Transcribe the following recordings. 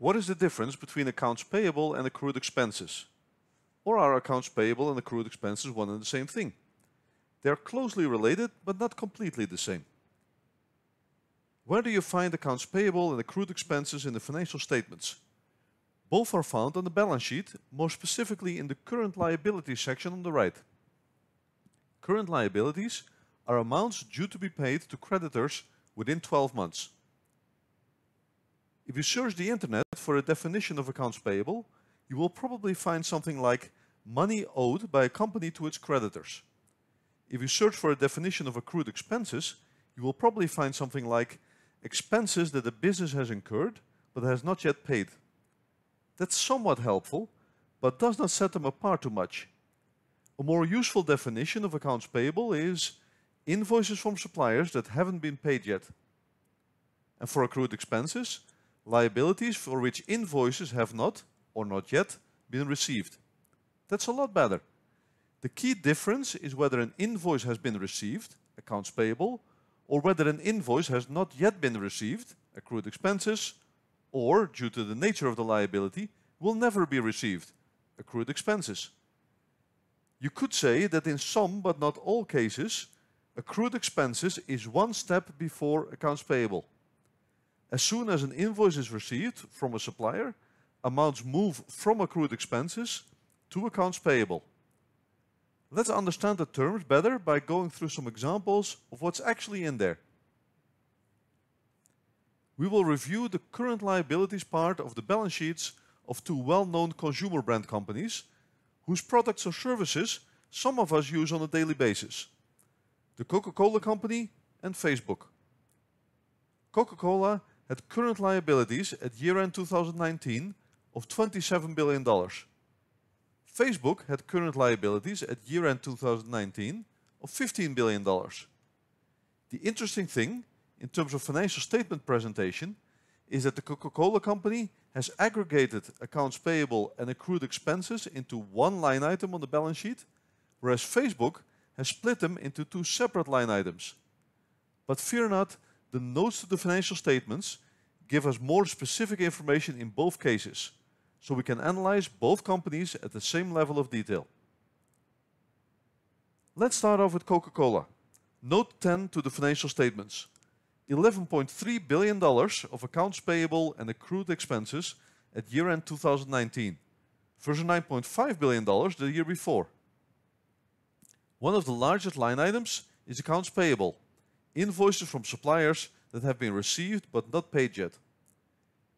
What is the difference between accounts payable and accrued expenses? Or are accounts payable and accrued expenses one and the same thing? They are closely related, but not completely the same. Where do you find accounts payable and accrued expenses in the financial statements? Both are found on the balance sheet, more specifically in the current liabilities section on the right. Current liabilities are amounts due to be paid to creditors within 12 months. If you search the internet for a definition of accounts payable, you will probably find something like money owed by a company to its creditors. If you search for a definition of accrued expenses, you will probably find something like expenses that a business has incurred but has not yet paid. That's somewhat helpful, but does not set them apart too much. A more useful definition of accounts payable is invoices from suppliers that haven't been paid yet. And for accrued expenses, liabilities for which invoices have not, or not yet, been received. That's a lot better. The key difference is whether an invoice has been received, accounts payable, or whether an invoice has not yet been received, accrued expenses, or, due to the nature of the liability, will never be received, accrued expenses. You could say that in some but not all cases, accrued expenses is one step before accounts payable. As soon as an invoice is received from a supplier, amounts move from accrued expenses to accounts payable. Let's understand the terms better by going through some examples of what's actually in there. We will review the current liabilities part of the balance sheets of two well-known consumer brand companies whose products or services some of us use on a daily basis. The Coca-Cola Company and Facebook. Coca-Cola had current liabilities at year-end 2019 of $27 billion. Facebook had current liabilities at year-end 2019 of $15 billion. The interesting thing, in terms of financial statement presentation, is that the Coca-Cola company has aggregated accounts payable and accrued expenses into one line item on the balance sheet, whereas Facebook has split them into two separate line items. But fear not, the notes to the financial statements give us more specific information in both cases, so we can analyze both companies at the same level of detail. Let's start off with Coca-Cola. Note 10 to the financial statements. $11.3 billion of accounts payable and accrued expenses at year-end 2019 versus $9.5 billion the year before. One of the largest line items is accounts payable, invoices from suppliers that have been received but not paid yet.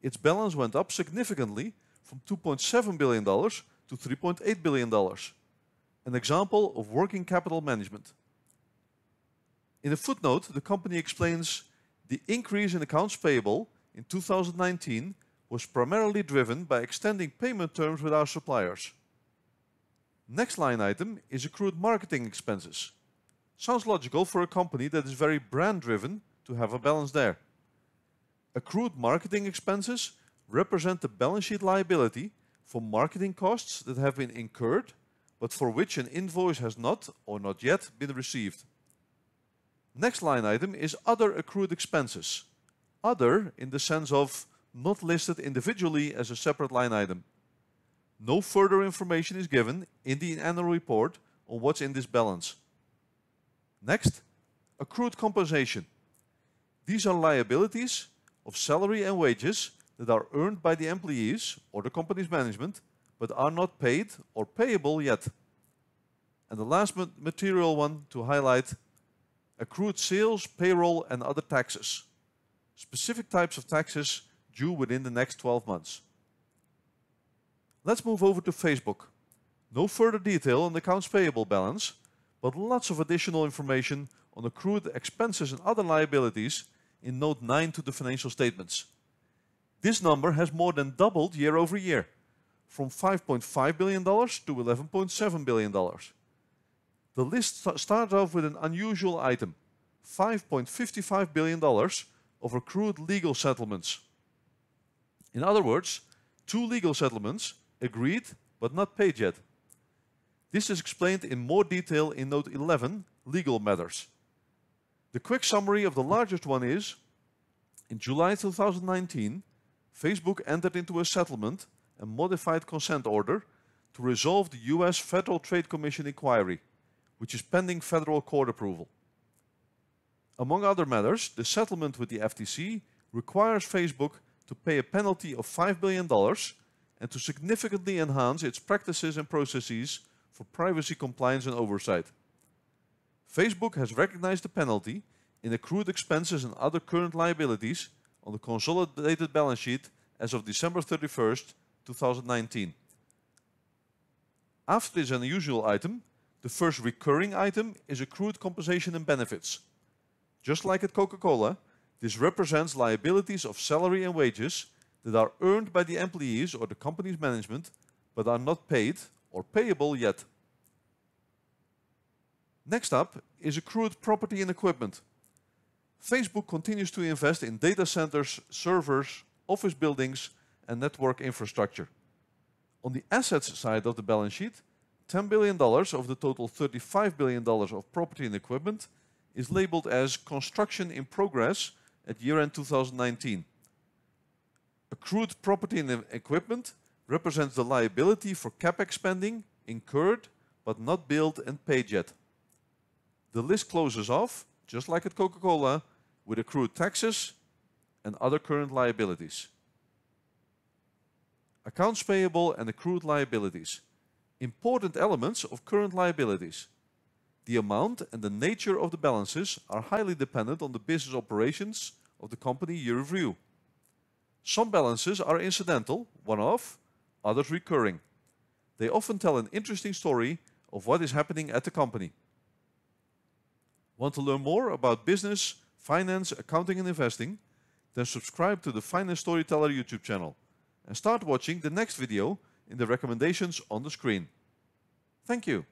Its balance went up significantly from $2.7 billion to $3.8 billion, an example of working capital management. In a footnote, the company explains the increase in accounts payable in 2019 was primarily driven by extending payment terms with our suppliers. Next line item is accrued marketing expenses. Sounds logical for a company that is very brand driven to have a balance there. Accrued marketing expenses represent the balance sheet liability for marketing costs that have been incurred but for which an invoice has not or not yet been received. Next line item is other accrued expenses. Other in the sense of not listed individually as a separate line item. No further information is given in the annual report on what's in this balance. Next, accrued compensation. These are liabilities of salary and wages that are earned by the employees or the company's management, but are not paid or payable yet. And the last material one to highlight, accrued sales, payroll, and other taxes. Specific types of taxes due within the next 12 months. Let's move over to Facebook. No further detail on the accounts payable balance, but lots of additional information on accrued expenses and other liabilities in note 9 to the financial statements. This number has more than doubled year over year, from $5.5 billion to $11.7 billion. The list starts off with an unusual item $5.55 billion of accrued legal settlements. In other words, two legal settlements agreed but not paid yet. This is explained in more detail in note 11 legal matters. The quick summary of the largest one is, in July 2019, Facebook entered into a settlement a modified consent order to resolve the US Federal Trade Commission inquiry, which is pending federal court approval. Among other matters, the settlement with the FTC requires Facebook to pay a penalty of $5 billion and to significantly enhance its practices and processes for privacy compliance and oversight. Facebook has recognized the penalty in accrued expenses and other current liabilities on the consolidated balance sheet as of December 31st, 2019. After this unusual item, the first recurring item is accrued compensation and benefits. Just like at Coca-Cola, this represents liabilities of salary and wages that are earned by the employees or the company's management but are not paid or payable yet. Next up is accrued property and equipment. Facebook continues to invest in data centers, servers, office buildings, and network infrastructure. On the assets side of the balance sheet, $10 billion of the total $35 billion of property and equipment is labeled as construction in progress at year-end 2019. Accrued property and equipment represents the liability for CapEx spending incurred but not billed and paid yet. The list closes off, just like at Coca-Cola, with accrued taxes and other current liabilities. Accounts payable and accrued liabilities. Important elements of current liabilities. The amount and the nature of the balances are highly dependent on the business operations of the company year of review. Some balances are incidental, one-off, others recurring. They often tell an interesting story of what is happening at the company. Want to learn more about business, finance, accounting, and investing? Then subscribe to the Finance Storyteller YouTube channel and start watching the next video in the recommendations on the screen. Thank you.